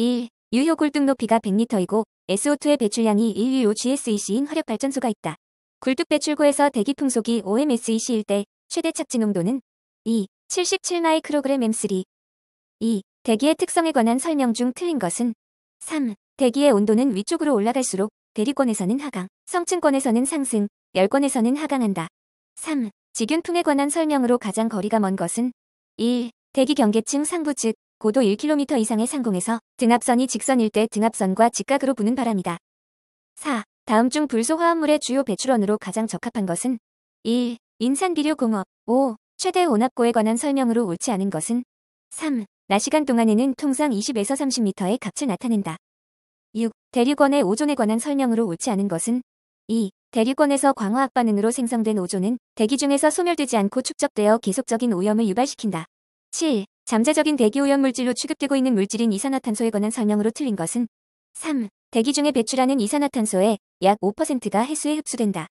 1. 유효 굴뚝 높이가 100m이고 SO2의 배출량이 115GSEC인 화력발전소가 있다. 굴뚝 배출구에서 대기 풍속이 5MSEC일 때 최대 착지 농도는 2. 77마이크로그램 M3 2. 대기의 특성에 관한 설명 중 틀린 것은 3. 대기의 온도는 위쪽으로 올라갈수록 대리권에서는 하강, 성층권에서는 상승, 열권에서는 하강한다. 3. 지균풍에 관한 설명으로 가장 거리가 먼 것은 1. 대기 경계층 상부 즉 고도 1km 이상의 상공에서 등압선이 직선일 때 등압선과 직각으로 부는 바람이다. 4. 다음 중 불소화합물의 주요 배출원으로 가장 적합한 것은 1. 인산비료공업 5. 최대 온압고에 관한 설명으로 옳지 않은 것은 3. 낮 시간 동안에는 통상 20에서 30m의 값을 나타낸다. 6. 대류권의 오존에 관한 설명으로 옳지 않은 것은 2. 대류권에서 광화학 반응으로 생성된 오존은 대기 중에서 소멸되지 않고 축적되어 계속적인 오염을 유발시킨다. 7. 잠재적인 대기오염물질로 취급되고 있는 물질인 이산화탄소에 관한 설명으로 틀린 것은 3. 대기 중에 배출하는 이산화탄소의 약 5%가 해수에 흡수된다.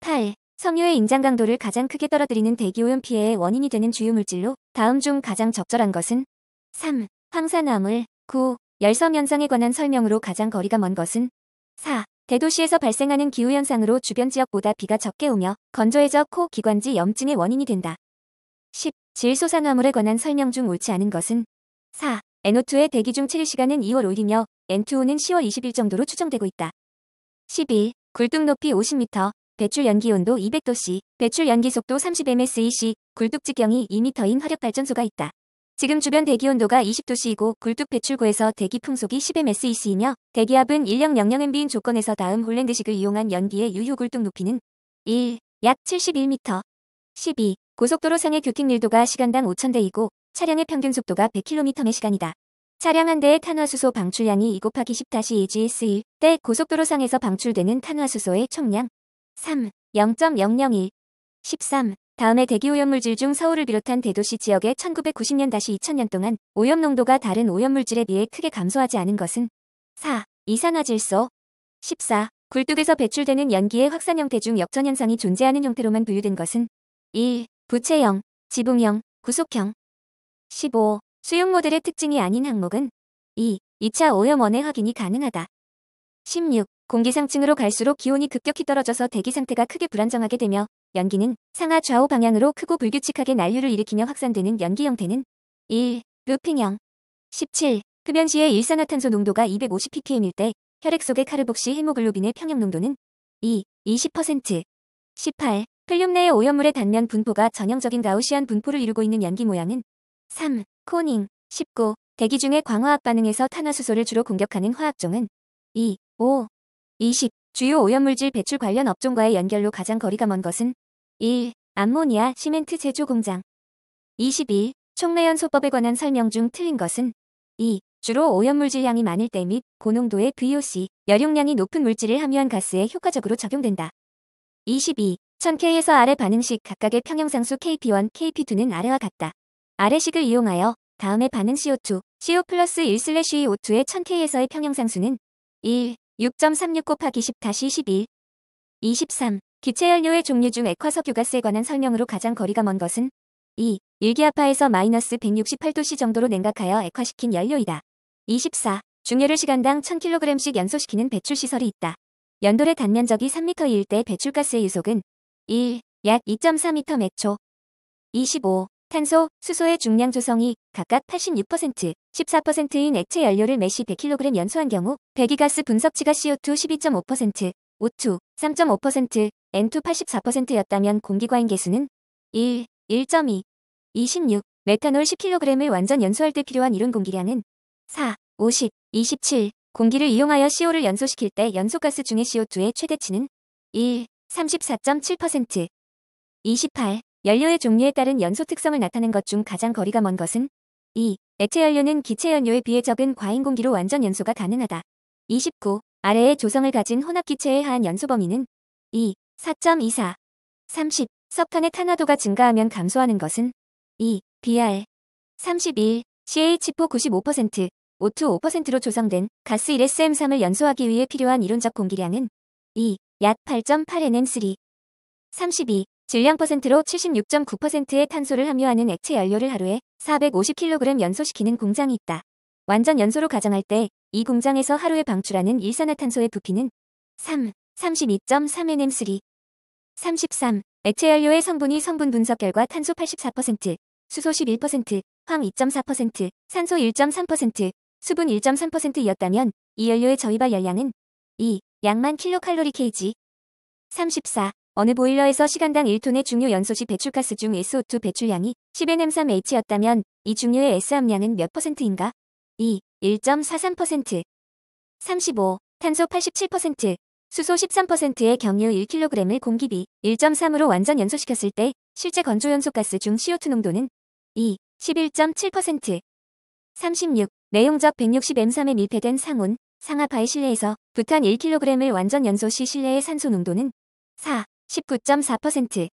8. 섬유의 인장 강도를 가장 크게 떨어뜨리는 대기오염 피해의 원인이 되는 주요물질로 다음 중 가장 적절한 것은 3. 황산암을 9. 열섬 현상에 관한 설명으로 가장 거리가 먼 것은 4. 대도시에서 발생하는 기후현상으로 주변 지역보다 비가 적게 오며 건조해져 코 기관지 염증의 원인이 된다. 10. 질소산화물에 관한 설명 중 옳지 않은 것은 4. NO2의 대기 중 체류 시간은 2월 5일이며 N2O는 10월 20일 정도로 추정되고 있다. 11. 굴뚝 높이 50m, 배출 연기 온도 200도씨, 배출 연기 속도 30msec, 굴뚝 직경이 2m인 화력 발전소가 있다. 지금 주변 대기 온도가 20도씨이고 굴뚝 배출구에서 대기 풍속이 10msec이며 대기압은 1.00mB인 조건에서 다음 홀랜드식을 이용한 연기의 유효 굴뚝 높이는 1. 약 71m, 12. 고속도로 상의 교통 밀도가 시간당 5,000대이고 차량의 평균 속도가 100km의 시간이다. 차량 한 대의 탄화수소 방출량이 2 곱하기 10-EGS1 때 고속도로 상에서 방출되는 탄화수소의 총량 3, 0.001, 13 다음에 대기오염물질 중 서울을 비롯한 대도시 지역의 1990년-2000년 다시 동안 오염 농도가 다른 오염물질에 비해 크게 감소하지 않은 것은 4. 이산화질소 14. 굴뚝에서 배출되는 연기의 확산 형태 중 역전현상이 존재하는 형태로만 부유된 것은 1. 부채형, 지붕형, 구속형 15. 수용 모델의 특징이 아닌 항목은 2. 2차 오염원의 확인이 가능하다. 16. 공기 상층으로 갈수록 기온이 급격히 떨어져서 대기 상태가 크게 불안정하게 되며 연기는 상하 좌우 방향으로 크고 불규칙하게 난류를 일으키며 확산되는 연기 형태는 1. 루핑형 17. 흡연 시의 일산화탄소 농도가 250ppm일 때 혈액 속의 카르복시 헤모글로빈의 평형 농도는 2. 20% 18. 필름 내의 오염물의 단면 분포가 전형적인 가우시안 분포를 이루고 있는 연기 모양은 3. 코닝 19. 대기 중의 광화학 반응에서 탄화수소를 주로 공격하는 화학종은 2. 5. 20. 주요 오염물질 배출 관련 업종과의 연결로 가장 거리가 먼 것은 1. 암모니아 시멘트 제조 공장 21. 총매연소법에 관한 설명 중 틀린 것은 2. 주로 오염물질 양이 많을 때 및 고농도의 VOC, 열용량이 높은 물질을 함유한 가스에 효과적으로 적용된다. 22. 1000K에서 아래 반응식 각각의 평형상수 KP1, KP2는 아래와 같다. 아래식을 이용하여 다음의 반응 CO2, CO 플러스 1-CO2의 슬래 1000K에서의 평형상수는 1, 6.36 곱하기 10-11, 23, 기체연료의 종류 중 액화석유가스에 관한 설명으로 가장 거리가 먼 것은 2, 일기압파에서 마이너스 168도씨 정도로 냉각하여 액화시킨 연료이다. 24, 중열을 시간당 1000kg씩 연소시키는 배출시설이 있다. 연돌의 단면적이 3m일 때 배출가스의 유속은 1. 약 2.4m 매초 25. 탄소, 수소의 중량 조성이 각각 86%, 14%인 액체 연료를 매시 100kg 연소한 경우 배기가스 분석치가 CO2 12.5%, O2 3.5%, N2 84%였다면 공기과잉 개수는 1, 1.2, 26, 메탄올 10kg을 완전 연소할 때 필요한 이론 공기량은 4, 50, 27, 공기를 이용하여 CO를 연소시킬 때 연소가스 중의 CO2의 최대치는 1, 34.7%. 28. 연료의 종류에 따른 연소 특성을 나타낸 것 중 가장 거리가 먼 것은 2. 액체 연료는 기체 연료에 비해 적은 과잉 공기로 완전 연소가 가능하다. 29. 아래의 조성을 가진 혼합 기체의 한 연소 범위는 2. 4.24. 30. 석탄의 탄화도가 증가하면 감소하는 것은 2. BR. 31. CH4 95%, O2 5%로 조성된 가스 1SM3을 연소하기 위해 필요한 이론적 공기량은 2. 약8 8 n m 3 32. 질량퍼센트로 76.9%의 탄소를 함유하는 액체 연료를 하루에 450kg 연소시키는 공장이 있다. 완전 연소로 가정할 때 이 공장에서 하루에 방출하는 일산화탄소의 부피는 3. 32.3NM3 33. 액체 연료의 성분이 성분 분석 결과 탄소 84%, 수소 11%, 황 2.4%, 산소 1.3%, 수분 1.3%이었다면 이 연료의 저이발 열량은 2. 약만 킬로칼로리 kg 34. 어느 보일러에서 시간당 1톤의 중요 연소시 배출가스 중 SO2 배출량이 10nm3H였다면 이중요의 S 함량은 몇 퍼센트인가? 2. 1.43% 35. 탄소 87% 수소 13%의 경유 1kg을 공기비 1.3으로 완전 연소시켰을 때 실제 건조연소가스 중 CO2 농도는 2. 11.7% 36. 내용적 160M3에 밀폐된 상온 상하바이 실내에서 부탄 1kg을 완전 연소 시 실내의 산소 농도는 4, 19.4%,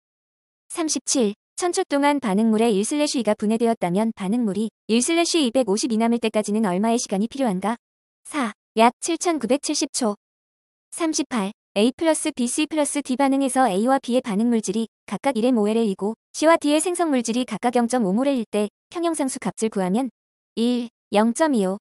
37, 천초 동안 반응물의 1/2가 분해되었다면 반응물이 1/250이 남을 때까지는 얼마의 시간이 필요한가? 4. 약 7970초 38. A 플러스 BC 플러스 D 반응에서 A와 B의 반응 물질이 각각 1 m o 를이고 C와 D의 생성 물질이 각각 0 5 m o 일때 평형상수 값을 구하면 1, 0.25,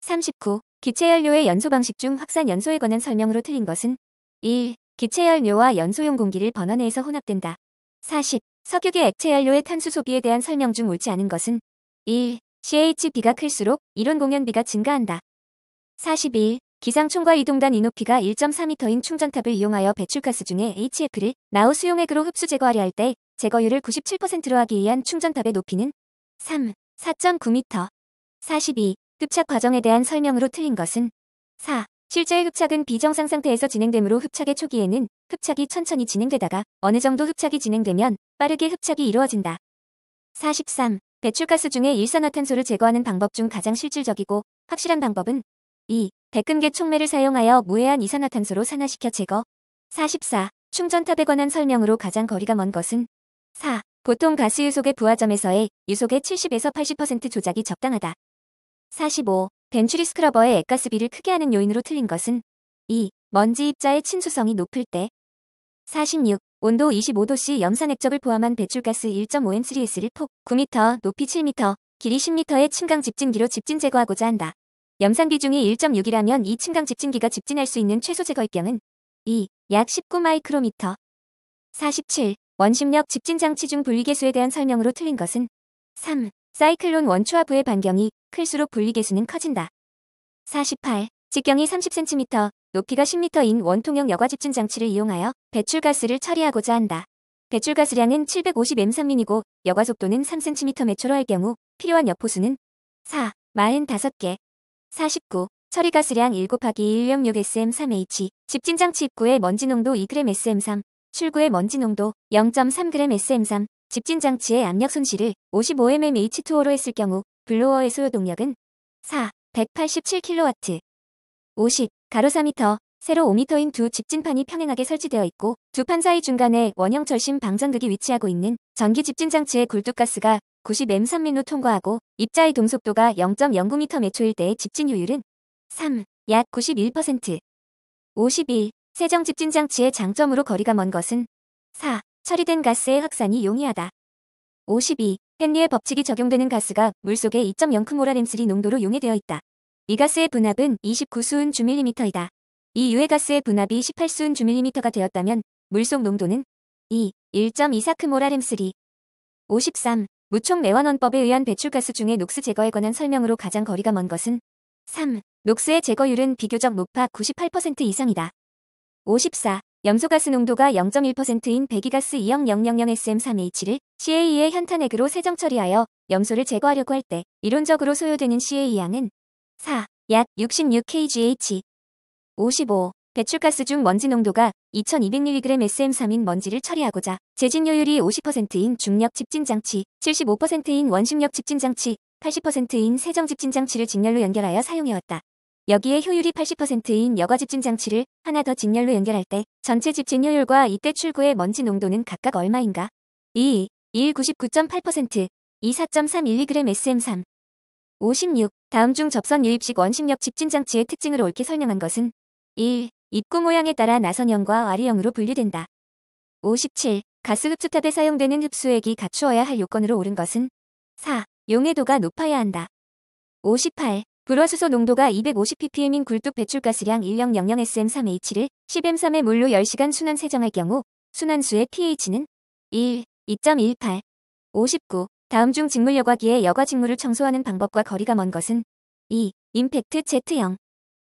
39, 기체연료의 연소 방식 중 확산 연소에 관한 설명으로 틀린 것은 1. 기체연료와 연소용 공기를 번화내에서 혼합된다. 40. 석유계 액체연료의 탄소 소비에 대한 설명 중 옳지 않은 것은 1. CHB가 클수록 이론 공연비가 증가한다. 41. 기상총과 이동단 이높이가 1.4m인 충전탑을 이용하여 배출가스 중에 HF를 나우 수용액으로 흡수 제거하려 할 때 제거율을 97%로 하기 위한 충전탑의 높이는 3. 4.9m 42. 흡착 과정에 대한 설명으로 틀린 것은 4. 실제 흡착은 비정상 상태에서 진행되므로 흡착의 초기에는 흡착이 천천히 진행되다가 어느 정도 흡착이 진행되면 빠르게 흡착이 이루어진다. 43. 배출가스 중에 일산화탄소를 제거하는 방법 중 가장 실질적이고 확실한 방법은 2. 백금계 촉매를 사용하여 무해한 이산화탄소로 산화시켜 제거 44. 충전탑에 관한 설명으로 가장 거리가 먼 것은 4. 보통 가스 유속의 부하점에서의 유속의 70에서 80% 조작이 적당하다. 45. 벤츄리 스크러버의 액가스비를 크게 하는 요인으로 틀린 것은 2. 먼지 입자의 친수성이 높을 때 46. 온도 25도씨 염산액적을 포함한 배출가스 1.5N3S를 폭 9m, 높이 7m, 길이 10m의 침강 집진기로 집진 제거하고자 한다. 염산 비중이 1.6이라면 이 침강 집진기가 집진할 수 있는 최소 제거 입경은 2. 약 19마이크로미터 47. 원심력 집진 장치 중 분리계수에 대한 설명으로 틀린 것은 3. 사이클론 원추하부의 반경이 클수록 분리계수는 커진다. 48. 직경이 30cm, 높이가 10m인 원통형 여과집진 장치를 이용하여 배출가스를 처리하고자 한다. 배출가스량은 750M3민이고 여과속도는 3cm 매 초로할 경우 필요한 여포수는 4, 45개, 49, 처리가스량 1 곱하기 1.6 SM3H, 집진장치 입구의 먼지농도 2g SM3, 출구의 먼지농도 0.3g SM3, 집진 장치의 압력 손실을 55mm H2O로 했을 경우 블로어의 소요 동력은 4, 187kW, 50, 가로 4m, 세로 5m인 두 집진판이 평행하게 설치되어 있고 두 판 사이 중간에 원형 절심 방전극이 위치하고 있는 전기 집진 장치의 굴뚝가스가 9 0 m 3로 통과하고 입자의 동속도가 0.09m 매초일 때의 집진효율은 3, 약 91%, 5 2 세정 집진 장치의 장점으로 거리가 먼 것은 4, 처리된 가스의 확산이 용이하다. 52. 헨리의 법칙이 적용되는 가스가 물속에2 0크모라램스리 농도로 용해되어 있다. 이 가스의 분압은 29수은 주밀리미터이다. 이 유해 가스의 분압이 18수은 주밀리미터가 되었다면 물속 농도는 2. 1 2 4크모라램스리 53. 무총 매환원법에 의한 배출가스 중에 녹스 제거에 관한 설명으로 가장 거리가 먼 것은 3. 녹스의 제거율은 비교적 높아 98% 이상이다. 54. 염소가스 농도가 0.1%인 배기가스 2.000SM3H를 CAE의 현탄액으로 세정 처리하여 염소를 제거하려고 할 때 이론적으로 소요되는 CAE 양은 4. 약 66kgh 55. 배출가스 중 먼지 농도가 2200mg SM3인 먼지를 처리하고자 재진효율이 50%인 중력 집진장치, 75%인 원심력 집진장치, 80%인 세정 집진장치를 직렬로 연결하여 사용해왔다. 여기에 효율이 80%인 여과 집진장치를 하나 더 직렬로 연결할 때 전체 집진율과 효 이때 출구의 먼지 농도는 각각 얼마인가? 2. 1 99.8%, 2 4 3 m g SM3 56. 다음 중 접선 유입식 원심력 집진 장치의 특징으로 옳게 설명한 것은 1. 입구 모양에 따라 나선형과 리형으로 분류된다. 57. 가스 흡수탑에 사용되는 흡수액이 갖추어야 할 요건으로 옳은 것은 4. 용해도가 높아야 한다. 58. 불화수소 농도가 250ppm인 굴뚝 배출가스량 1.00SM3H를 10M3의 물로 10시간 순환 세정할 경우 순환수의 pH는 1, 2.18, 59 다음 중 직물 여과기에 여과 직물을 청소하는 방법과 거리가 먼 것은 2. 임팩트 z 0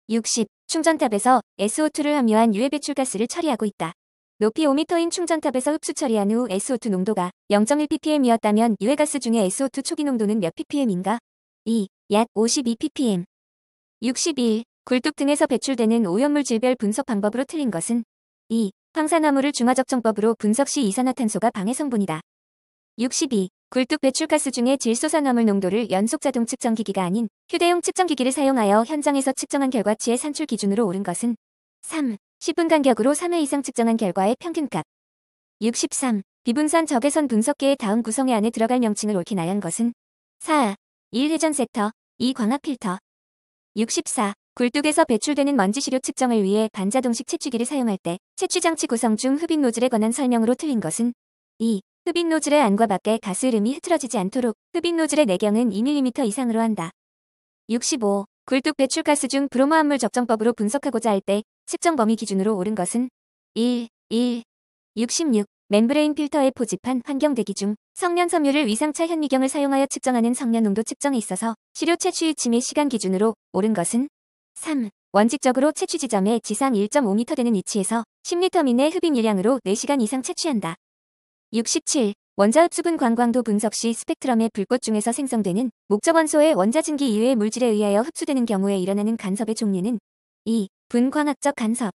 60. 충전탑에서 SO2를 함유한 유해 배출가스를 처리하고 있다. 높이 5m인 충전탑에서 흡수 처리한 후 SO2 농도가 0.1ppm이었다면 유해가스 중에 SO2 초기 농도는 몇 ppm인가? 2. 약 52ppm 62. 굴뚝 등에서 배출되는 오염물 질별 분석 방법으로 틀린 것은 2. 황산화물을 중화적정법으로 분석 시 이산화탄소가 방해 성분이다. 62. 굴뚝 배출가스 중에 질소산화물 농도를 연속 자동 측정기기가 아닌 휴대용 측정기기를 사용하여 현장에서 측정한 결과치의 산출 기준으로 오른 것은 3. 10분 간격으로 3회 이상 측정한 결과의 평균값 63. 비분산 적외선 분석계의 다음 구성의 안에 들어갈 명칭을 옳게 나한 것은 4. 1. 회전 세터 2. 광학 필터 64. 굴뚝에서 배출되는 먼지 시료 측정을 위해 반자동식 채취기를 사용할 때 채취장치 구성 중 흡입 노즐에 관한 설명으로 틀린 것은 2. 흡입 노즐의 안과 밖에 가스 흐름이 흐트러지지 않도록 흡입 노즐의 내경은 2mm 이상으로 한다. 65. 굴뚝 배출 가스 중브로마 함물 적정법으로 분석하고자 할 때 측정 범위 기준으로 오른 것은 1. 1. 66. 멤브레인 필터에 포집한 환경대기 중 성년 섬유를 위상차 현미경을 사용하여 측정하는 성년 농도 측정에 있어서 시료 채취 위치 및 시간 기준으로 옳은 것은 3. 원칙적으로 채취 지점에 지상 1.5m 되는 위치에서 10리터 미내 흡입 일량으로 4시간 이상 채취한다. 67. 원자흡수분 관광도 분석 시 스펙트럼의 불꽃 중에서 생성되는 목적원소의 원자증기 이외의 물질에 의하여 흡수되는 경우에 일어나는 간섭의 종류는 2. 분광학적 간섭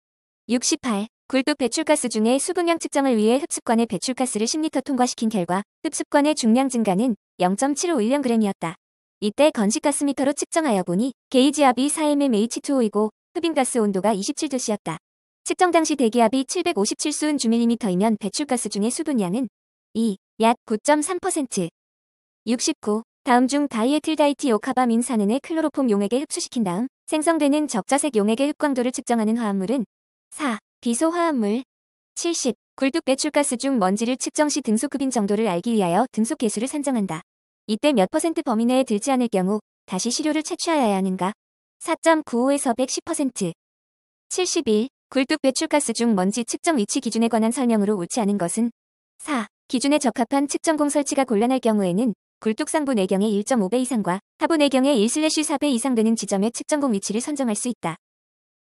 68. 굴뚝 배출가스 중에 수분량 측정을 위해 흡습관의 배출가스를 10리터 통과시킨 결과 흡습관의 중량 증가는 0.7511g이었다. 이때 건식가스미터로 측정하여 보니 게이지압이 4mmH2O이고 흡인가스 온도가 27도씨였다. 측정 당시 대기압이 757수은 주밀리미터이면 배출가스 중의 수분량은 2, 약 9.3%, 69, 다음 중 다이에틸다이티오카바민산은의 클로로폼 용액에 흡수시킨 다음 생성되는 적자색 용액의 흡광도를 측정하는 화합물은 4, 비소화합물 70. 굴뚝 배출가스 중 먼지를 측정 시등속급인 정도를 알기 위하여 등속 개수를 산정한다. 이때 몇 퍼센트 범위 내에 들지 않을 경우 다시 시료를 채취하여야 하는가? 4.95에서 110% 71. 굴뚝 배출가스 중 먼지 측정 위치 기준에 관한 설명으로 옳지 않은 것은 4. 기준에 적합한 측정공 설치가 곤란할 경우에는 굴뚝 상부 내경의 1.5배 이상과 하부 내경의 1-4배 이상 되는 지점에 측정공 위치를 선정할 수 있다.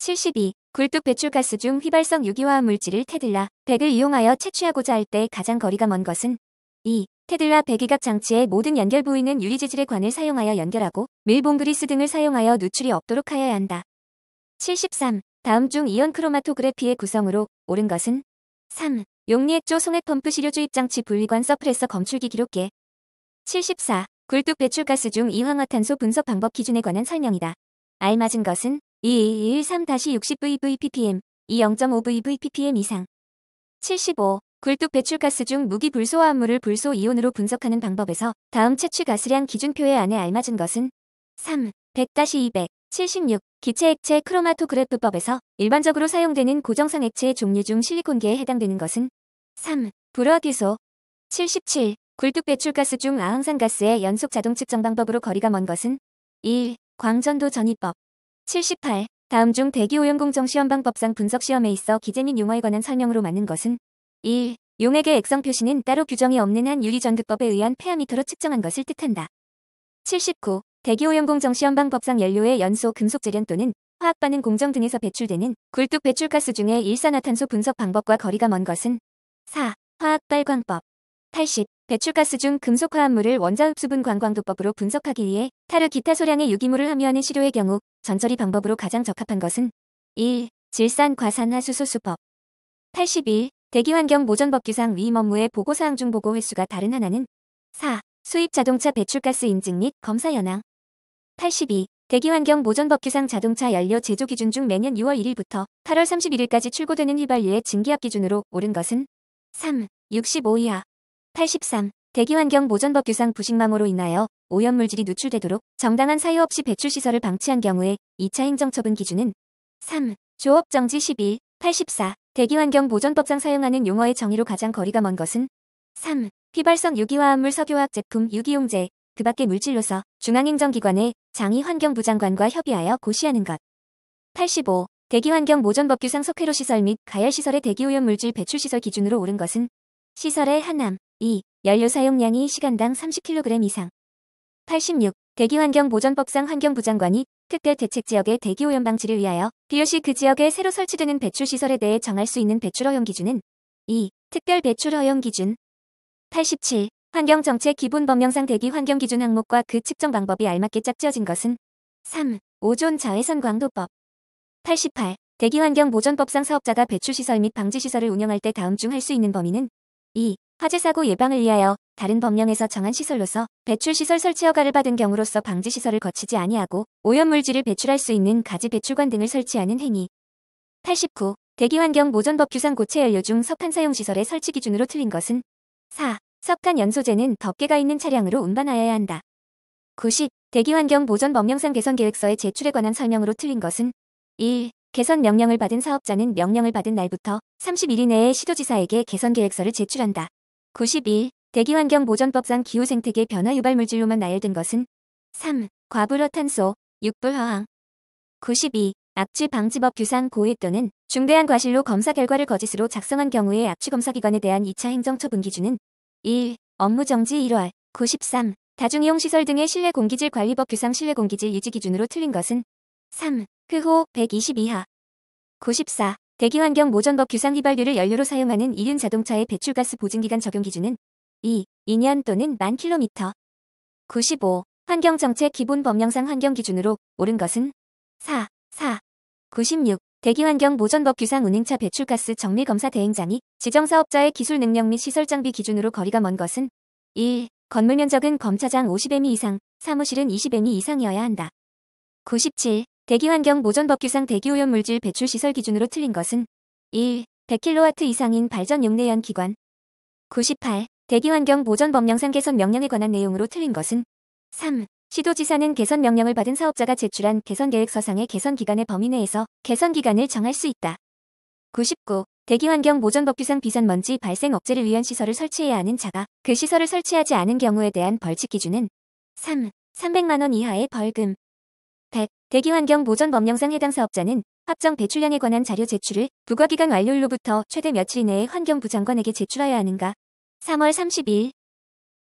72. 굴뚝 배출가스 중 휘발성 유기화합 물질을 테들라 100을 이용하여 채취하고자 할 때 가장 거리가 먼 것은 2. 테들라 1 0 0이각 장치의 모든 연결 부위는 유리재질의 관을 사용하여 연결하고 밀봉그리스 등을 사용하여 누출이 없도록 하여야 한다. 73. 다음 중 이온 크로마토그래피의 구성으로 옳은 것은 3. 용리액조 송액펌프 시료 주입장치 분리관 서프레서 검출기 기록계 74. 굴뚝 배출가스 중 이황화탄소 분석 방법 기준에 관한 설명이다. 알맞은 것은 2213-60VVppm, 2.0.5VVppm 이상. 75. 굴뚝 배출가스 중 무기 불소화 합물을 불소 이온으로 분석하는 방법에서 다음 채취 가스량 기준표에 안에 알맞은 것은 3. 100-200, 76. 기체 액체 크로마토그래프법에서 일반적으로 사용되는 고정상 액체의 종류 중 실리콘계에 해당되는 것은 3. 불화기소 77. 굴뚝 배출가스 중 아황산가스의 연속 자동 측정 방법으로 거리가 먼 것은 1. 광전도 전이법 78. 다음 중 대기오염공정 시험방법상 분석시험에 있어 기재민 용어에 관한 설명으로 맞는 것은 1. 용액의 액성 표시는 따로 규정이 없는 한 유리전극법에 의한 폐하미터로 측정한 것을 뜻한다. 79. 대기오염공정 시험방법상 연료의 연소 금속 재련 또는 화학 반응 공정 등에서 배출되는 굴뚝 배출가스 중에 일산화탄소 분석 방법과 거리가 먼 것은 4. 화학 발광법 80. 배출가스 중 금속화합물을 원자흡수분 관광도법으로 분석하기 위해 타르 기타 소량의 유기물을 함유하는 시료의 경우 전처리 방법으로 가장 적합한 것은 1. 질산과산화수소수법 81. 대기환경 보전법규상 위임 업무의 보고사항 중 보고 횟수가 다른 하나는 4. 수입 자동차 배출가스 인증 및 검사 현황 82. 대기환경 보전법규상 자동차 연료 제조 기준 중 매년 6월 1일부터 8월 31일까지 출고되는 휘발유의 증기압 기준으로 오른 것은 3. 65 이하 83. 대기환경 보전법 규상 부식망으로 인하여 오염물질이 누출되도록 정당한 사유 없이 배출시설을 방치한 경우에 2차 행정처분 기준은 3. 조업정지 11. 84. 대기환경 보전법상 사용하는 용어의 정의로 가장 거리가 먼 것은 3. 휘발성 유기화합물 석유화학 제품 유기용제 그 밖의 물질로서 중앙행정기관의 장이 환경부 장관과 협의하여 고시하는 것. 85. 대기환경 보전법 규상 석회로 시설 및 가열시설의 대기오염물질 배출시설 기준으로 오른 것은 시설의 한남 2. 연료 사용량이 시간당 30kg 이상 86. 대기환경보전법상 환경부장관이 특별 대책지역의 대기오염 방지를 위하여 비롯시 그 지역에 새로 설치되는 배출시설에 대해 정할 수 있는 배출허용 기준은 2. 특별 배출허용 기준 87. 환경정책 기본법령상 대기환경기준 항목과 그 측정 방법이 알맞게 짝지어진 것은 3. 오존 자외선 광도법 88. 대기환경보전법상 사업자가 배출시설 및 방지시설을 운영할 때 다음 중 할 수 있는 범위는 2. 화재 사고 예방을 위하여 다른 법령에서 정한 시설로서 배출 시설 설치 허가를 받은 경우로서 방지 시설을 거치지 아니하고 오염물질을 배출할 수 있는 가지 배출관 등을 설치하는 행위. 89. 대기환경 보전법 규상 고체 연료 중 석탄 사용 시설의 설치 기준으로 틀린 것은 4. 석탄 연소재는 덮개가 있는 차량으로 운반하여야 한다. 90. 대기환경 보전 법령상 개선 계획서의 제출에 관한 설명으로 틀린 것은 1. 개선 명령을 받은 사업자는 명령을 받은 날부터 31일 내에 시도지사에게 개선 계획서를 제출한다. 91. 대기환경보전법상 기후생태계 변화 유발 물질로만 나열된 것은 3. 과불어탄소, 6불화황 92. 악취 방지법 규상 고의 또는 중대한 과실로 검사 결과를 거짓으로 작성한 경우의 악취 검사 기관에 대한 2차 행정처분 기준은 1. 업무 정지 1월 93. 다중이용 시설 등의 실내 공기질 관리법 규상 실내 공기질 유지 기준으로 틀린 것은 3. 크호 122하 94. 대기환경 모전법 규상 휘발유를 연료로 사용하는 일륜 자동차의 배출가스 보증기간 적용 기준은 2. 2년 또는 만 킬로미터 95. 환경정책 기본 법령상 환경 기준으로 옳은 것은 4. 4. 96. 대기환경 모전법 규상 운행차 배출가스 정밀검사 대행장이 지정사업자의 기술 능력 및 시설 장비 기준으로 거리가 먼 것은 1. 건물 면적은 검차장 50m 이상, 사무실은 20m 이상이어야 한다. 97. 대기환경 보전법규상 대기오염물질 배출시설 기준으로 틀린 것은 1. 100kW 이상인 발전용 내연 기관 98. 대기환경 보전법령상 개선 명령에 관한 내용으로 틀린 것은 3. 시도지사는 개선 명령을 받은 사업자가 제출한 개선계획서상의 개선기간의 범위 내에서 개선기간을 정할 수 있다. 99. 대기환경 보전법규상 비산먼지 발생 억제를 위한 시설을 설치해야 하는 자가 그 시설을 설치하지 않은 경우에 대한 벌칙 기준은 3. 300만원 이하의 벌금, 대기환경 보전 법령상 해당 사업자는 합정 배출량에 관한 자료 제출을 부과기간 완료일로부터 최대 며칠 이 내에 환경부 장관에게 제출하여야 하는가. 3월 32일